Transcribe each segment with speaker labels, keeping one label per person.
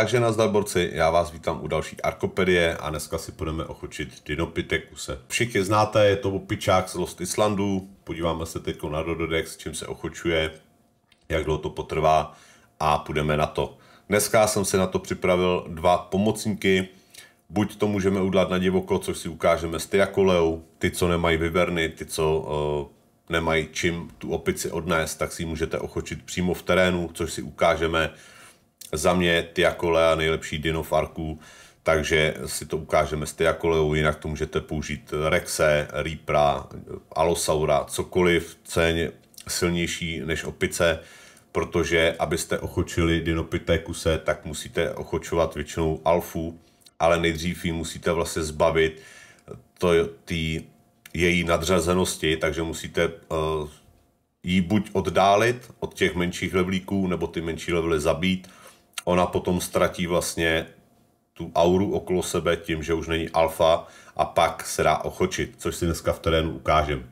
Speaker 1: Takže na zdarborci, já vás vítám u další Arkopedie a dneska si půjdeme ochočit Dinopithecuse. Všichni znáte, je to pičák z Lost Islandu, podíváme se teď na Dododex, čím se ochočuje, jak dlouho to potrvá a půjdeme na to. Dneska jsem se na to připravil dva pomocníky, buď to můžeme udělat na divoko, což si ukážeme s Tyakoleou, ty, co nemají vyberny, ty, co uh, nemají čím tu opici odnést, tak si ji můžete ochočit přímo v terénu, což si ukážeme za mě Tiakolea nejlepší dino Farku, takže si to ukážeme s Tiakoleou, jinak to můžete použít Rexe, Reapera, Alosaura, cokoliv, je silnější než opice, protože abyste ochočili kuse, tak musíte ochočovat většinou alfu, ale nejdřív ji musíte vlastně zbavit to, tý, její nadřazenosti, takže musíte uh, ji buď oddálit od těch menších levlíků, nebo ty menší levely zabít, ona potom ztratí vlastně tu auru okolo sebe tím, že už není alfa a pak se dá ochočit, což si dneska v terénu ukážem.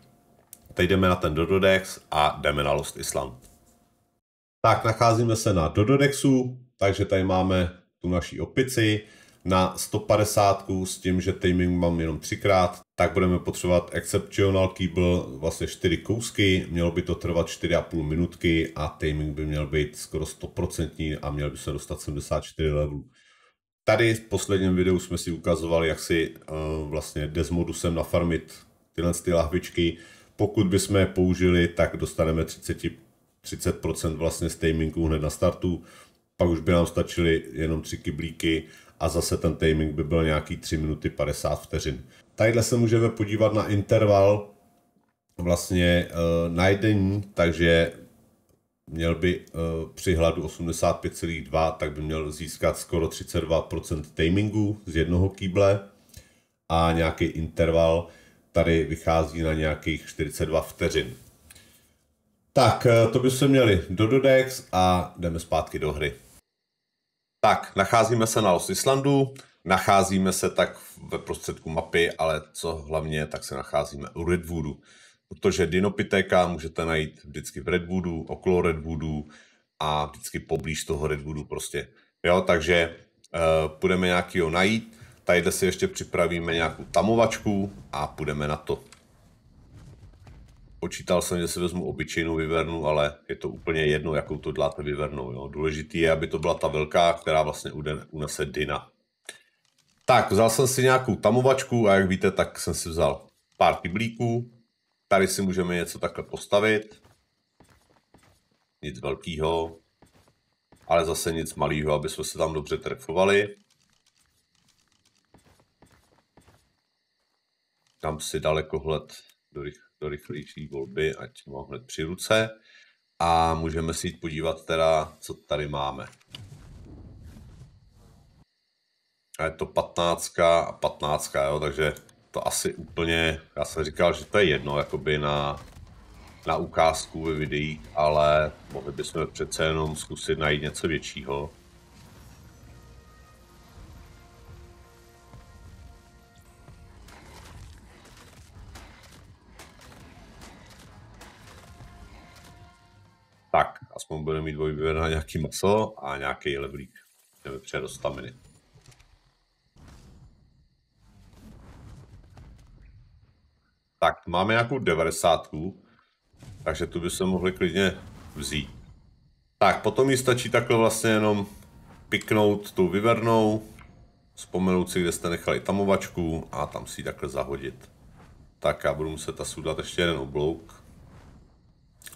Speaker 1: Teď jdeme na ten Dododex a jdeme na Lost Island. Tak, nacházíme se na Dododexu, takže tady máme tu naší opici na 150 s tím, že taming mám jenom třikrát, tak budeme potřebovat exceptional cable vlastně 4 kousky, mělo by to trvat 4,5 minutky a taming by měl být skoro 100% a měl by se dostat 74 levelů. Tady v posledním videu jsme si ukazovali, jak si uh, vlastně desmodusem nafarmit tyhle ty lahvičky. Pokud bychom je použili, tak dostaneme 30, 30% vlastně z tamingu hned na startu. Pak už by nám stačily jenom tři kyblíky, a zase ten timing by byl nějaký 3 minuty 50 vteřin. Tadyhle se můžeme podívat na interval vlastně eh, na najdení, takže měl by eh, při hladu 85,2, tak by měl získat skoro 32% timingu z jednoho kýble a nějaký interval tady vychází na nějakých 42 vteřin. Tak, eh, to by se měli do Dodex a jdeme zpátky do hry. Tak, nacházíme se na Los Islandu, nacházíme se tak ve prostředku mapy, ale co hlavně, tak se nacházíme u Redwoodu, protože dinopitéka můžete najít vždycky v Redwoodu, okolo Redwoodu a vždycky poblíž toho Redwoodu prostě. Jo, takže uh, půjdeme nějakýho najít, tadyhle si ještě připravíme nějakou tamovačku a půjdeme na to počítal jsem, že si vezmu obyčejnou vyvernu, ale je to úplně jedno, jakou to dláte vyvernou. Jo. Důležitý je, aby to byla ta velká, která vlastně unese dyna. Tak, vzal jsem si nějakou tamovačku a jak víte, tak jsem si vzal pár piblíků. Tady si můžeme něco takhle postavit. Nic velkého, ale zase nic malého, aby jsme se tam dobře trefovali. Tam si hled do rychle to rychlejší volby, ať mám hned při ruce. A můžeme si jít podívat teda, co tady máme. A je to 15 a 15, jo, takže to asi úplně, já jsem říkal, že to je jedno, jakoby na, na ukázku ve videích, ale mohli bychom přece jenom zkusit najít něco většího. aspoň vlastně bude mít dvojbě na nějaký maso a nějaký levlík. Jdeme přerost staminy. Tak, máme nějakou devadesátku, takže tu by se mohli klidně vzít. Tak, potom mi stačí takhle vlastně jenom piknout tu vyvernou, vzpomenout si, kde jste nechali tamovačku a tam si ji takhle zahodit. Tak já budu muset asi udělat ještě jeden oblouk.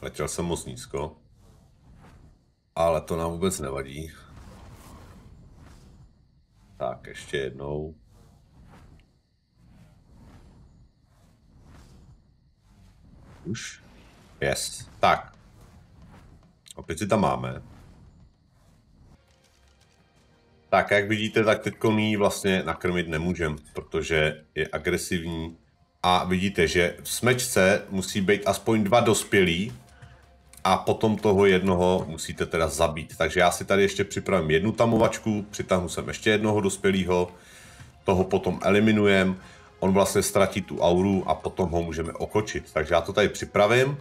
Speaker 1: Letěl jsem moc nízko. Ale to nám vůbec nevadí. Tak, ještě jednou. Už? Yes. Tak. Opět si tam máme. Tak, jak vidíte, tak teď ní vlastně nakrmit nemůžeme, protože je agresivní. A vidíte, že v smečce musí být aspoň dva dospělí, a potom toho jednoho musíte teda zabít. Takže já si tady ještě připravím jednu tamovačku, přitáhnu sem ještě jednoho dospělého, toho potom eliminujem, on vlastně ztratí tu auru a potom ho můžeme okočit. Takže já to tady připravím.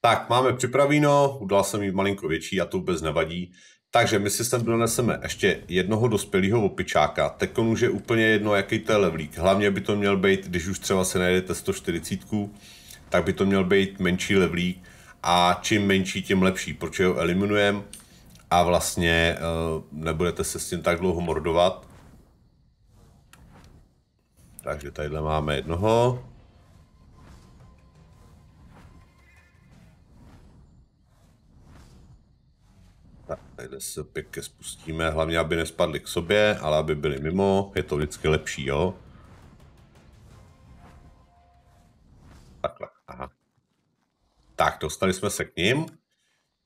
Speaker 1: Tak, máme připravíno, udal jsem ji malinko větší a to vůbec nevadí. Takže my si sem doneseme ještě jednoho dospělého opičáka. Teď už je úplně jedno, jaký to je levlík. Hlavně by to měl být, když už třeba se najdete 140, tak by to měl být menší levlík a čím menší, tím lepší, Proč ho eliminujeme a vlastně eh, nebudete se s tím tak dlouho mordovat. Takže tadyhle máme jednoho. Tady se pěkně spustíme, hlavně aby nespadli k sobě, ale aby byli mimo, je to vždycky lepší, jo. Tak, dostali jsme se k ním.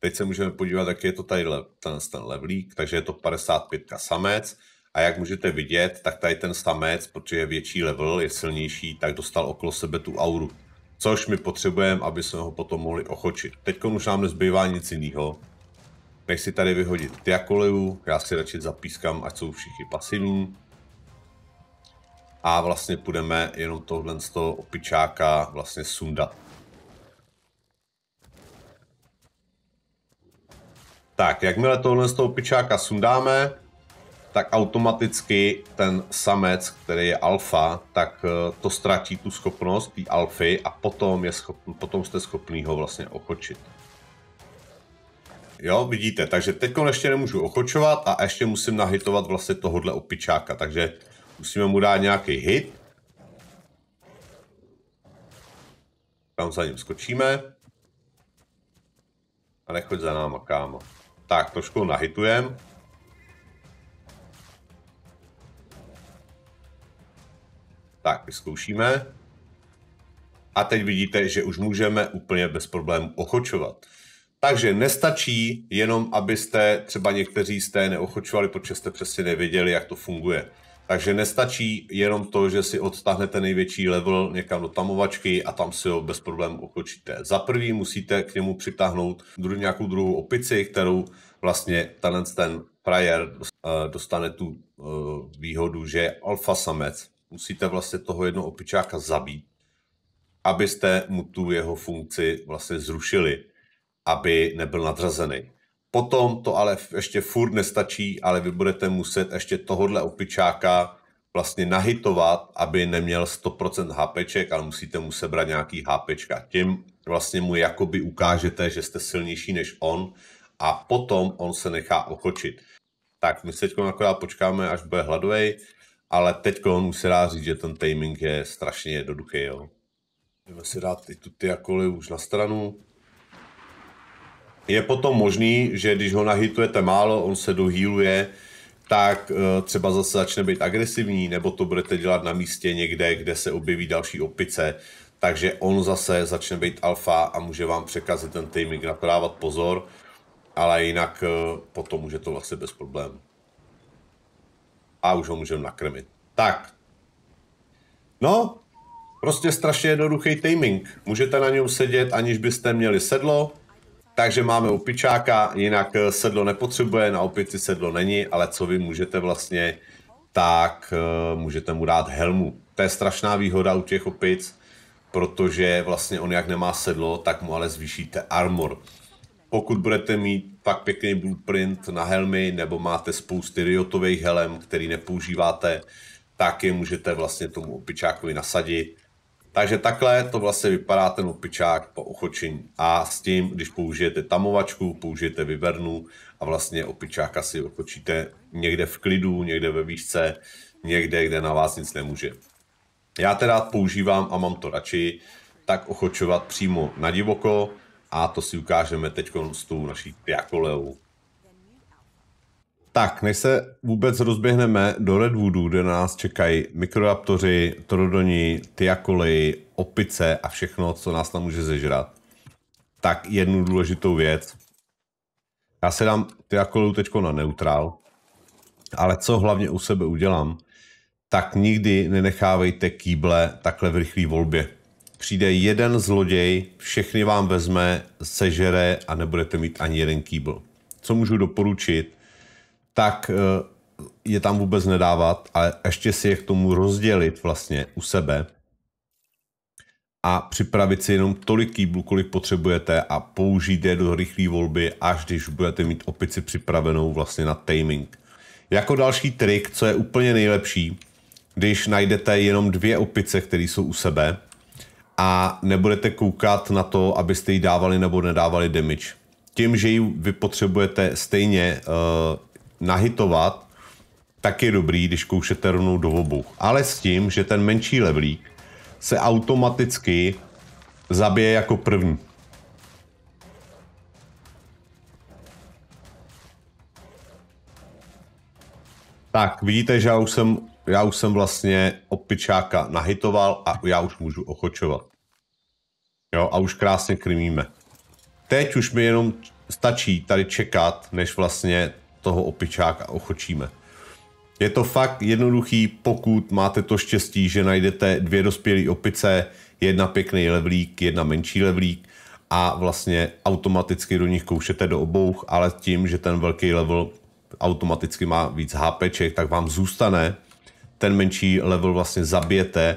Speaker 1: Teď se můžeme podívat, jak je to tady ten, ten levlík, takže je to 55 samec. A jak můžete vidět, tak tady ten samec, protože je větší level, je silnější, tak dostal okolo sebe tu auru. Což my potřebujeme, aby jsme ho potom mohli ochočit. Teď už nám nezbývá nic jiného, Nech si tady vyhodit Diakoleju, já si radši zapískám, ať jsou všichni pasivní. A vlastně půjdeme jenom tohle z toho opičáka vlastně sundat. Tak, jakmile tohle z toho pičáka sundáme, tak automaticky ten samec, který je alfa, tak eh, to ztratí tu schopnost tý alfy a potom, je schopn, potom jste schopný ho vlastně ochočit. Jo, vidíte, takže teď ještě nemůžu ochočovat a ještě musím nahitovat vlastně tohohle opičáka, takže musíme mu dát nějaký hit. Tam za ním skočíme. A nechoď za náma, kámo. Tak, trošku nahitujem. Tak, vyzkoušíme. A teď vidíte, že už můžeme úplně bez problémů ochočovat. Takže nestačí jenom, abyste třeba někteří jste neochočovali, protože jste přesně nevěděli, jak to funguje. Takže nestačí jenom to, že si odtáhnete největší level někam do tamovačky a tam si ho bez problémů okočíte. Za prvý musíte k němu přitáhnout druhou, nějakou druhou opici, kterou vlastně tenhle ten prajer eh, dostane tu eh, výhodu, že je alfa samec. Musíte vlastně toho jednoho opičáka zabít, abyste mu tu jeho funkci vlastně zrušili, aby nebyl nadřazený. Potom to ale ještě furt nestačí, ale vy budete muset ještě tohodle opičáka vlastně nahitovat, aby neměl 100% HPček, ale musíte mu sebrat nějaký HPčka. Tím vlastně mu jakoby ukážete, že jste silnější než on a potom on se nechá okočit. Tak my se teď akorát počkáme, až bude hladový, ale teď on už se dá říct, že ten timing je strašně jednoduchý. Jo. Jdeme si dát i tu ty jakoli už na stranu je potom možný, že když ho nahytujete málo, on se dohýluje, tak eh, třeba zase začne být agresivní, nebo to budete dělat na místě někde, kde se objeví další opice, takže on zase začne být alfa a může vám překazit ten timing, na to dávat pozor, ale jinak eh, potom může to vlastně bez problémů. A už ho můžeme nakrmit. Tak. No, prostě strašně jednoduchý timing. Můžete na něm sedět, aniž byste měli sedlo, takže máme u pičáka, jinak eh, sedlo nepotřebuje, na opici sedlo není, ale co vy můžete vlastně, tak eh, můžete mu dát helmu. To je strašná výhoda u těch opic, protože vlastně on jak nemá sedlo, tak mu ale zvýšíte armor. Pokud budete mít fakt pěkný blueprint na helmy, nebo máte spousty riotových helem, který nepoužíváte, tak je můžete vlastně tomu opičákovi nasadit takže takhle to vlastně vypadá ten lupičák po ochočení. A s tím, když použijete tamovačku, použijete vyvernu a vlastně opičáka si ochočíte někde v klidu, někde ve výšce, někde, kde na vás nic nemůže. Já teda používám a mám to radši, tak ochočovat přímo na divoko a to si ukážeme teď s tou naší piakoleou. Tak, než se vůbec rozběhneme do Redwoodu, kde nás čekají mikroraptoři, trodoni, tyakoly, opice a všechno, co nás tam může zežrat, tak jednu důležitou věc. Já se dám tyakolu teď na neutrál, ale co hlavně u sebe udělám, tak nikdy nenechávejte kýble takhle v rychlé volbě. Přijde jeden zloděj, všechny vám vezme, sežere a nebudete mít ani jeden kýbl. Co můžu doporučit, tak eh, je tam vůbec nedávat, ale ještě si je k tomu rozdělit vlastně u sebe a připravit si jenom tolik kýblů, kolik potřebujete a použít je do rychlé volby, až když budete mít opici připravenou vlastně na taming. Jako další trik, co je úplně nejlepší, když najdete jenom dvě opice, které jsou u sebe a nebudete koukat na to, abyste jí dávali nebo nedávali damage. Tím, že ji vypotřebujete stejně uh, nahitovat, tak je dobrý, když koušete rovnou do obou. Ale s tím, že ten menší levlík se automaticky zabije jako první. Tak, vidíte, že já už jsem, já už jsem vlastně opičáka nahitoval a já už můžu ochočovat. Jo, a už krásně krmíme. Teď už mi jenom stačí tady čekat, než vlastně toho opičáka ochočíme. Je to fakt jednoduchý, pokud máte to štěstí, že najdete dvě dospělé opice, jedna pěkný levlík, jedna menší levlík a vlastně automaticky do nich koušete do obou, ale tím, že ten velký level automaticky má víc HPček, tak vám zůstane, ten menší level vlastně zabijete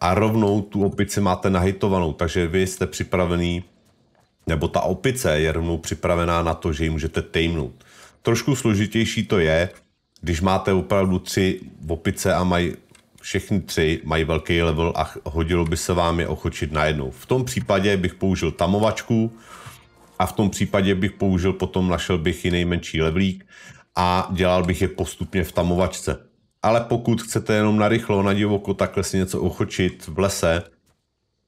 Speaker 1: a rovnou tu opici máte nahitovanou, takže vy jste připravený, nebo ta opice je rovnou připravená na to, že ji můžete tejmnout. Trošku složitější to je, když máte opravdu tři opice a mají všechny tři mají velký level a hodilo by se vám je ochočit najednou. V tom případě bych použil tamovačku a v tom případě bych použil potom, našel bych i nejmenší levlík a dělal bych je postupně v tamovačce. Ale pokud chcete jenom narychlo, na divoko takhle si něco ochočit v lese,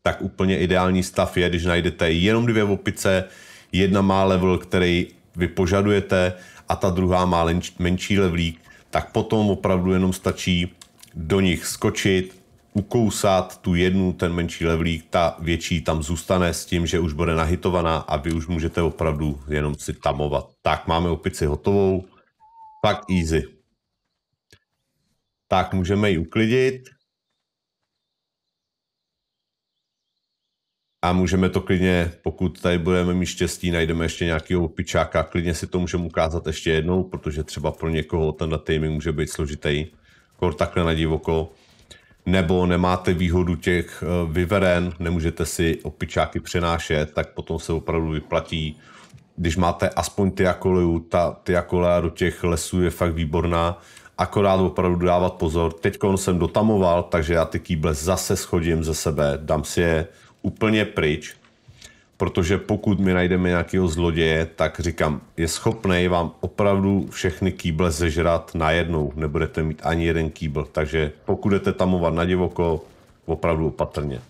Speaker 1: tak úplně ideální stav je, když najdete jenom dvě opice, jedna má level, který vy požadujete a ta druhá má menší levlík, tak potom opravdu jenom stačí do nich skočit, ukousat tu jednu, ten menší levlík, ta větší tam zůstane s tím, že už bude nahitovaná a vy už můžete opravdu jenom si tamovat. Tak, máme opici hotovou. Fakt easy. Tak, můžeme ji uklidit. a můžeme to klidně, pokud tady budeme mít štěstí, najdeme ještě nějakého pičáka, klidně si to můžeme ukázat ještě jednou, protože třeba pro někoho tenhle timing může být složitý, kor takhle na divoko, nebo nemáte výhodu těch eh, vyveren, nemůžete si opičáky přenášet, tak potom se opravdu vyplatí. Když máte aspoň ty tyakoliu, ta tyakolea do těch lesů je fakt výborná, akorát opravdu dávat pozor. Teď jsem dotamoval, takže já ty kýble zase schodím ze sebe, dám si je úplně pryč, protože pokud my najdeme nějakého zloděje, tak říkám, je schopný vám opravdu všechny kýble zežrat najednou, nebudete mít ani jeden kýbl, takže pokud jdete tamovat na divoko, opravdu opatrně.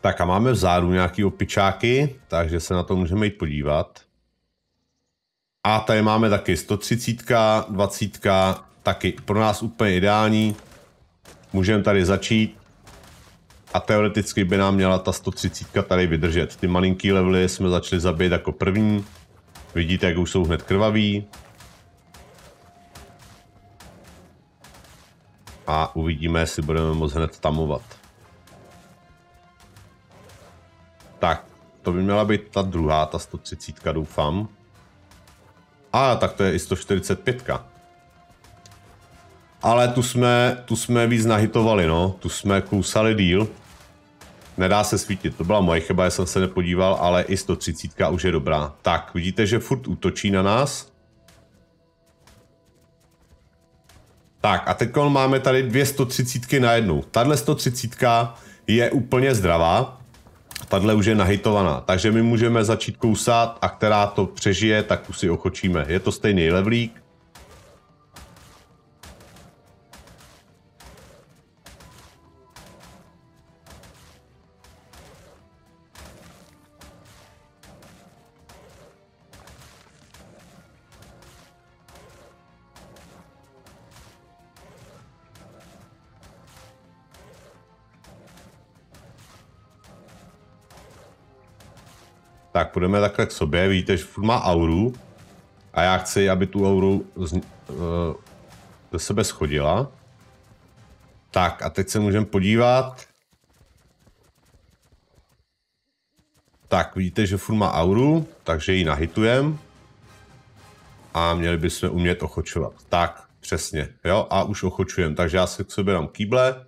Speaker 1: Tak a máme vzadu nějaký opičáky, takže se na to můžeme jít podívat. A tady máme taky 130, 20, taky pro nás úplně ideální. Můžeme tady začít a teoreticky by nám měla ta 130 tady vydržet. Ty malinký levely jsme začali zabít jako první. Vidíte, jak už jsou hned krvaví. A uvidíme, jestli budeme moc hned tamovat. Tak, to by měla být ta druhá, ta 130, doufám. A tak to je i 145. Ale tu jsme, tu jsme víc nahitovali, no. Tu jsme kousali díl. Nedá se svítit, to byla moje chyba, já jsem se nepodíval, ale i 130 už je dobrá. Tak, vidíte, že furt útočí na nás. Tak a teď máme tady dvě 130 jednu. Tahle 130 je úplně zdravá, tahle už je nahitovaná, takže my můžeme začít kousat a která to přežije, tak tu si ochočíme. Je to stejný levlík, tak půjdeme takhle k sobě, vidíte, že furt má auru a já chci, aby tu auru z, uh, eh, ze sebe schodila. Tak a teď se můžeme podívat. Tak vidíte, že furt má auru, takže ji nahitujem. A měli bychom umět ochočovat. Tak, přesně, jo, a už ochočujem. Takže já se k sobě dám kýble.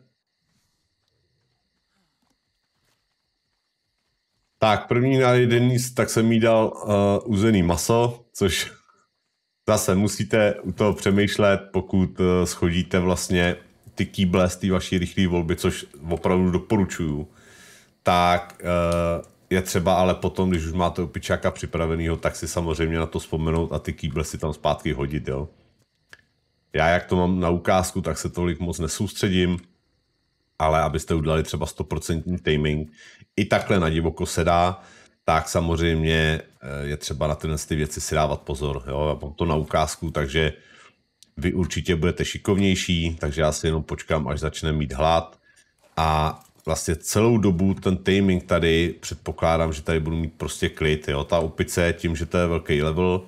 Speaker 1: Tak, první na jeden tak jsem jí dal uh, uzený maso, což zase musíte u toho přemýšlet, pokud uh, schodíte vlastně ty kýble z té vaší rychlé volby, což opravdu doporučuju, tak uh, je třeba ale potom, když už máte opičáka připravenýho, tak si samozřejmě na to vzpomenout a ty kýble si tam zpátky hodit, jo. Já jak to mám na ukázku, tak se tolik moc nesoustředím, ale abyste udělali třeba 100% taming, i takhle na divoko se dá, tak samozřejmě eh, je třeba na tyhle ty věci si dávat pozor. Jo? Já mám to na ukázku, takže vy určitě budete šikovnější, takže já si jenom počkám, až začne mít hlad a vlastně celou dobu ten taming tady předpokládám, že tady budu mít prostě klid. Jo? Ta opice tím, že to je velký level,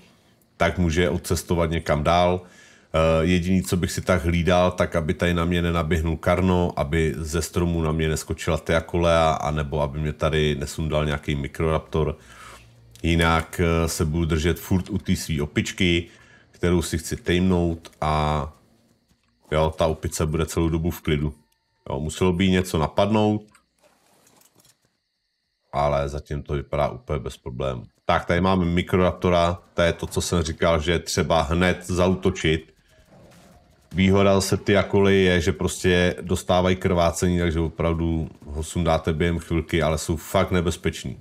Speaker 1: tak může odcestovat někam dál, Eh, jediný, co bych si tak hlídal, tak aby tady na mě nenaběhnul karno, aby ze stromu na mě neskočila teakolea, anebo aby mě tady nesundal nějaký mikroraptor. Jinak eh, se budu držet furt u té své opičky, kterou si chci tejmnout a jo, ta opice bude celou dobu v klidu. Jo, muselo by něco napadnout, ale zatím to vypadá úplně bez problémů. Tak, tady máme mikroraptora, to je to, co jsem říkal, že třeba hned zautočit, Výhoda se ty jakoly je, že prostě dostávají krvácení, takže opravdu ho sundáte během chvilky, ale jsou fakt nebezpeční.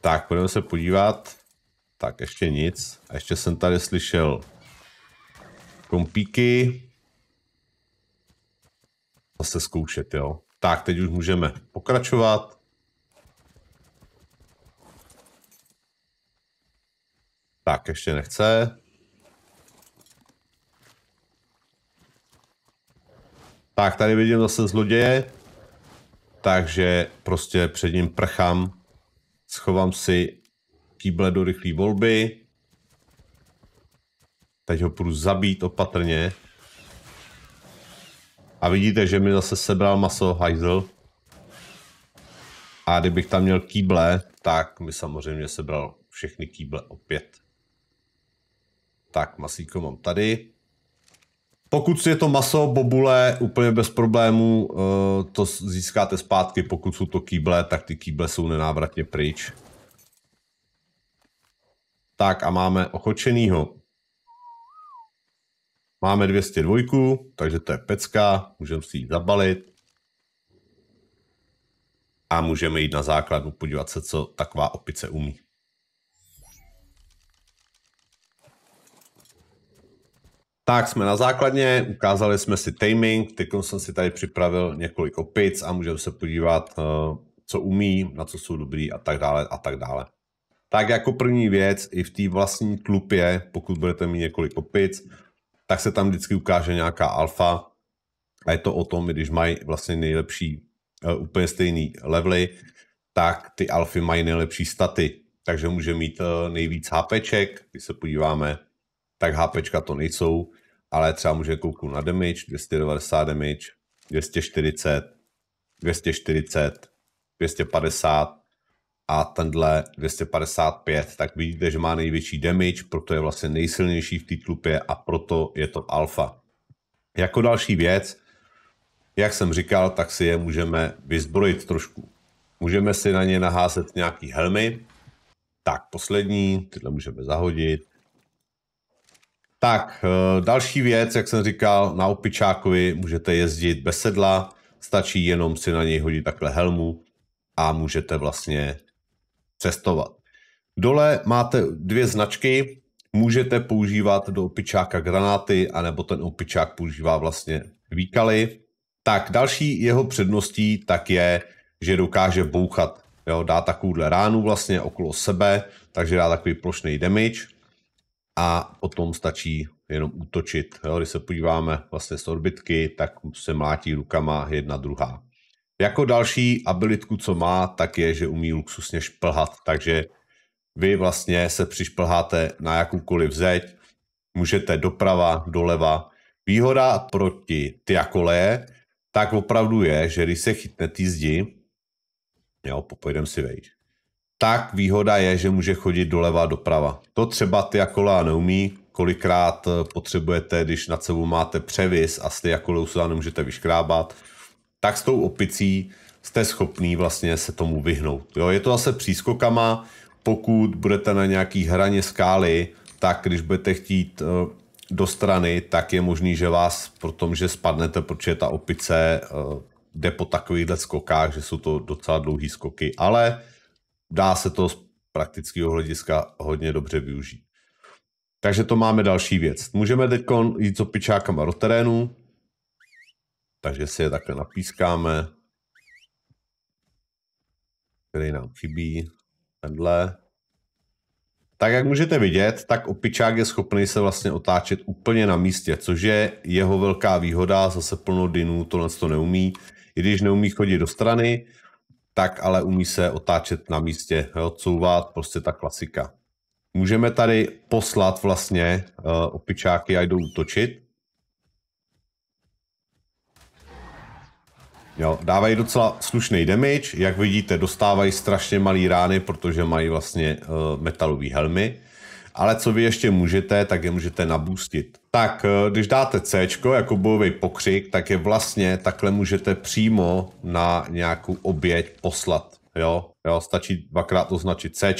Speaker 1: Tak, půjdeme se podívat. Tak, ještě nic. A ještě jsem tady slyšel kompíky. Zase zkoušet, jo. Tak, teď už můžeme pokračovat. Tak, ještě nechce. Tak, tady vidím zase zloděje. Takže prostě před ním prchám. Schovám si kýble do rychlé volby. Teď ho půjdu zabít opatrně. A vidíte, že mi zase sebral maso hajzl. A kdybych tam měl kýble, tak mi samozřejmě sebral všechny kýble opět. Tak, masíko mám tady. Pokud je to maso, bobule, úplně bez problémů eh, to získáte zpátky. Pokud jsou to kýble, tak ty kýble jsou nenávratně pryč. Tak a máme ochočenýho. Máme 202, takže to je pecka, můžeme si ji zabalit. A můžeme jít na základnu podívat se, co taková opice umí. Tak jsme na základně, ukázali jsme si taming, teď jsem si tady připravil několik opic a můžeme se podívat, eh, co umí, na co jsou dobrý a tak dále a tak dále. Tak jako první věc, i v té vlastní klupě, pokud budete mít několik opic, tak se tam vždycky ukáže nějaká alfa a je to o tom, když mají vlastně nejlepší eh, úplně stejný levely, tak ty alfy mají nejlepší staty, takže může mít eh, nejvíc HPček, když se podíváme, tak HPčka to nejsou, ale třeba může kouknout na damage, 290 damage, 240, 240, 250 a tenhle 255, tak vidíte, že má největší damage, proto je vlastně nejsilnější v té tlupě a proto je to alfa. Jako další věc, jak jsem říkal, tak si je můžeme vyzbrojit trošku. Můžeme si na ně naházet nějaký helmy, tak poslední, tyhle můžeme zahodit, tak, eh, další věc, jak jsem říkal, na opičákovi můžete jezdit bez sedla, stačí jenom si na něj hodit takhle helmu a můžete vlastně cestovat. Dole máte dvě značky, můžete používat do opičáka granáty, anebo ten opičák používá vlastně výkaly. Tak další jeho předností tak je, že dokáže bouchat. Jo, dá takovouhle ránu vlastně okolo sebe, takže dá takový plošný damage a potom stačí jenom útočit. Jo? Když se podíváme vlastně z orbitky, tak se mlátí rukama jedna druhá. Jako další abilitku, co má, tak je, že umí luxusně šplhat, takže vy vlastně se přišplháte na jakoukoliv zeď, můžete doprava, doleva. Výhoda proti ty tyakole tak opravdu je, že když se chytne ty zdi, jo, popojdem si vejš, tak výhoda je, že může chodit doleva doprava. To třeba ty kola neumí, kolikrát eh, potřebujete, když nad sebou máte převis a z ty kolou se nemůžete vyškrábat, tak s tou opicí jste schopný vlastně se tomu vyhnout. Jo, je to zase přískokama, pokud budete na nějaký hraně skály, tak když budete chtít eh, do strany, tak je možný, že vás, pro že spadnete, protože ta opice eh, jde po takovýchhle skokách, že jsou to docela dlouhý skoky, ale dá se to z praktického hlediska hodně dobře využít. Takže to máme další věc. Můžeme teď jít s opičákama do terénu, takže si je takhle napískáme, který nám chybí, tenhle. Tak jak můžete vidět, tak opičák je schopný se vlastně otáčet úplně na místě, což je jeho velká výhoda, zase plno dynů, tohle to neumí, i když neumí chodit do strany, tak ale umí se otáčet na místě, jo, couvat, prostě ta klasika. Můžeme tady poslat vlastně uh, opičáky a jdou útočit. Jo, dávají docela slušný damage, jak vidíte, dostávají strašně malý rány, protože mají vlastně uh, eh, metalové helmy ale co vy ještě můžete, tak je můžete nabustit. Tak eh, když dáte C jako bojový pokřik, tak je vlastně takhle můžete přímo na nějakou oběť poslat. Jo, jo stačí dvakrát označit C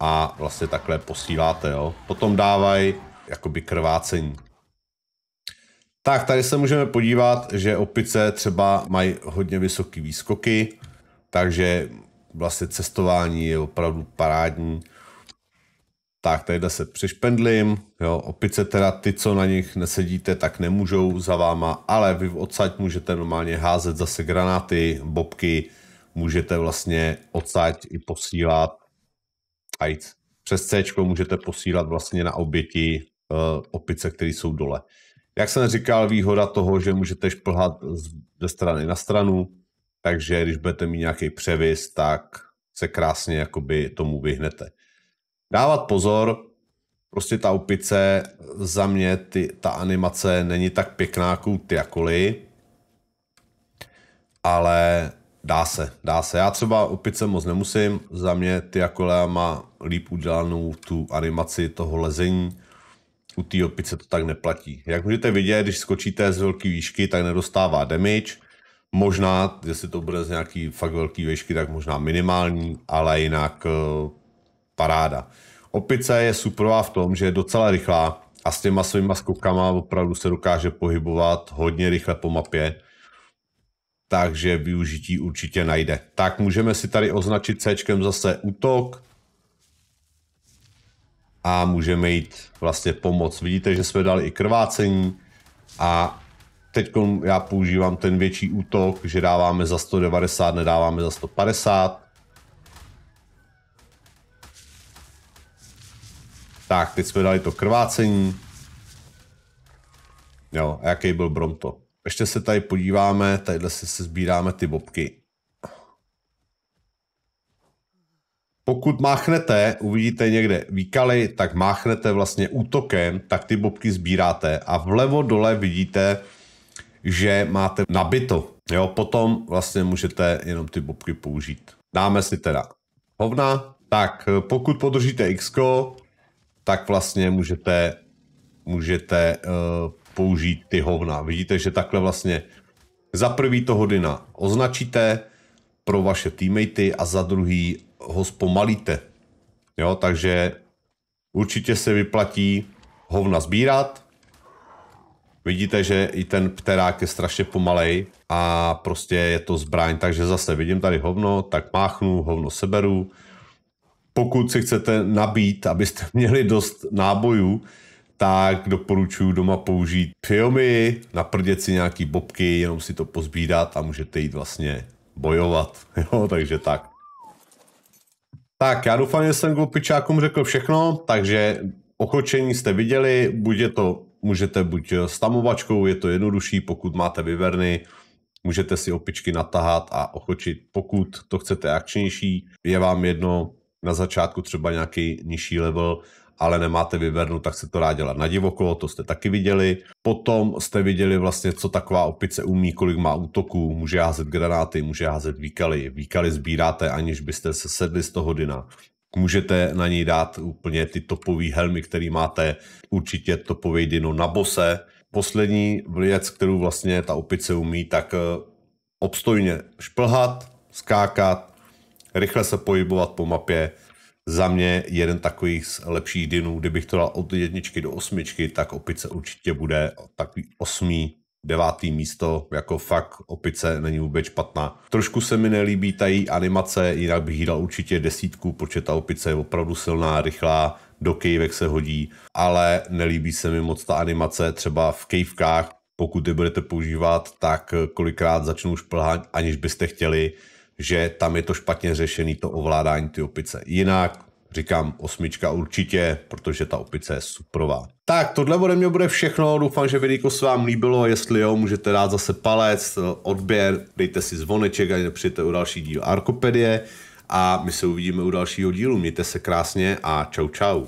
Speaker 1: a vlastně takhle posíláte. Jo. Potom dávají jakoby krvácení. Tak, tady se můžeme podívat, že opice třeba mají hodně vysoké výskoky, takže vlastně cestování je opravdu parádní tak tady se přišpendlím, jo, opice teda ty, co na nich nesedíte, tak nemůžou za váma, ale vy odsaď můžete normálně házet zase granáty, bobky, můžete vlastně odsaď i posílat ajc. Přes C můžete posílat vlastně na oběti e, opice, které jsou dole. Jak jsem říkal, výhoda toho, že můžete šplhat ze strany na stranu, takže když budete mít nějaký převis, tak se krásně jakoby tomu vyhnete dávat pozor, prostě ta opice za mě, ty, ta animace není tak pěkná jako ty jakoli, ale dá se, dá se. Já třeba opice moc nemusím, za mě ty jakole má líp udělanou tu animaci toho lezení, u té opice to tak neplatí. Jak můžete vidět, když skočíte z velké výšky, tak nedostává damage, možná, jestli to bude z nějaký fakt velký výšky, tak možná minimální, ale jinak eh, paráda. Opice je superová v tom, že je docela rychlá a s těma svýma skokama opravdu se dokáže pohybovat hodně rychle po mapě, takže využití určitě najde. Tak můžeme si tady označit C zase útok a můžeme jít vlastně pomoc. Vidíte, že jsme dali i krvácení a teď já používám ten větší útok, že dáváme za 190, nedáváme za 150 Tak, teď jsme dali to krvácení. Jo, a jaký byl Bromto. Ještě se tady podíváme, tadyhle si, se sbíráme ty bobky. Pokud máchnete, uvidíte někde výkaly, tak máchnete vlastně útokem, tak ty bobky sbíráte a vlevo dole vidíte, že máte nabito. Jo, potom vlastně můžete jenom ty bobky použít. Dáme si teda hovna. Tak, pokud podržíte X, tak vlastně můžete, můžete uh, použít ty hovna. Vidíte, že takhle vlastně za prvý toho dina označíte pro vaše teammatey a za druhý ho zpomalíte. Jo, takže určitě se vyplatí hovna sbírat. Vidíte, že i ten pterák je strašně pomalej a prostě je to zbraň, takže zase vidím tady hovno, tak máchnu, hovno seberu, pokud si chcete nabít, abyste měli dost nábojů, tak doporučuji doma použít Xiaomi, naprdět si nějaký bobky, jenom si to pozbídat a můžete jít vlastně bojovat. Jo, takže tak. Tak, já doufám, že jsem glupičákům řekl všechno, takže ochočení jste viděli, buď je to, můžete buď stamovačkou, je to jednodušší, pokud máte vyverny, můžete si opičky natahat a ochočit. Pokud to chcete akčnější, je vám jedno, na začátku třeba nějaký nižší level, ale nemáte vyvernu, tak se to dá dělat na divoko, to jste taky viděli. Potom jste viděli vlastně, co taková opice umí, kolik má útoků, může házet granáty, může házet výkaly. Výkaly sbíráte, aniž byste se sedli z toho dyna. Můžete na něj dát úplně ty topové helmy, který máte, určitě topový dino na bose. Poslední věc, kterou vlastně ta opice umí, tak eh, obstojně šplhat, skákat, rychle se pohybovat po mapě. Za mě jeden takových z lepších dinů, kdybych to dal od jedničky do osmičky, tak opice určitě bude takový osmý, devátý místo, jako fakt opice není vůbec špatná. Trošku se mi nelíbí ta její animace, jinak bych jí dal určitě desítku, protože ta opice je opravdu silná, rychlá, do kejvek se hodí, ale nelíbí se mi moc ta animace, třeba v kejvkách, pokud je budete používat, tak kolikrát začnou šplhat, aniž byste chtěli, že tam je to špatně řešený, to ovládání ty opice. Jinak Říkám osmička určitě, protože ta opice je suprová. Tak, tohle ode mě bude všechno, doufám, že video se vám líbilo, jestli jo, můžete dát zase palec, odběr, dejte si zvoneček, a nepřijete u další díl Arkopedie a my se uvidíme u dalšího dílu, mějte se krásně a čau čau.